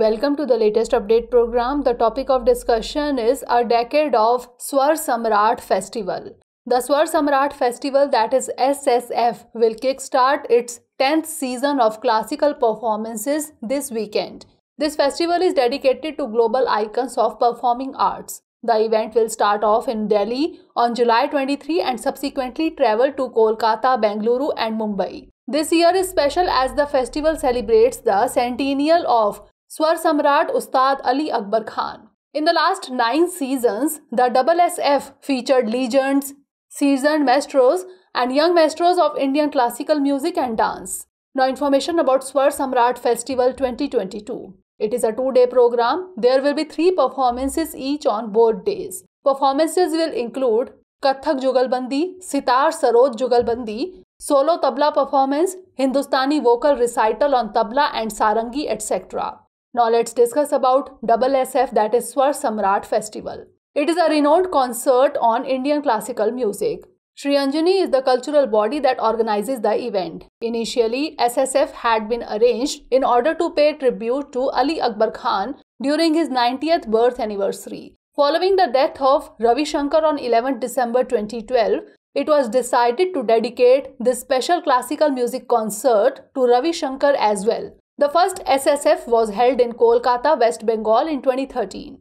Welcome to the latest update program. The topic of discussion is a decade of Swar Samrat Festival. The Swar Samrat Festival, that is SSF, will kickstart its 10th season of classical performances this weekend. This festival is dedicated to global icons of performing arts. The event will start off in Delhi on July 23 and subsequently travel to Kolkata, Bengaluru, and Mumbai. This year is special as the festival celebrates the centennial of Swar Samrat Ustad Ali Akbar Khan. In the last nine seasons, the SSF featured legends, seasoned maestros, and young maestros of Indian classical music and dance. Now, information about Swar Samrat Festival 2022. It is a two day program. There will be three performances each on both days. Performances will include Kathak Jugalbandi, Sitar Sarod Jugalbandi, solo tabla performance, Hindustani vocal recital on tabla and sarangi, etc. Now let's discuss about SSF that is Swar Samrat Festival. It is a renowned concert on Indian classical music. Sri Sriyanjani is the cultural body that organizes the event. Initially, SSF had been arranged in order to pay tribute to Ali Akbar Khan during his 90th birth anniversary. Following the death of Ravi Shankar on 11 December 2012, it was decided to dedicate this special classical music concert to Ravi Shankar as well. The first SSF was held in Kolkata, West Bengal in 2013.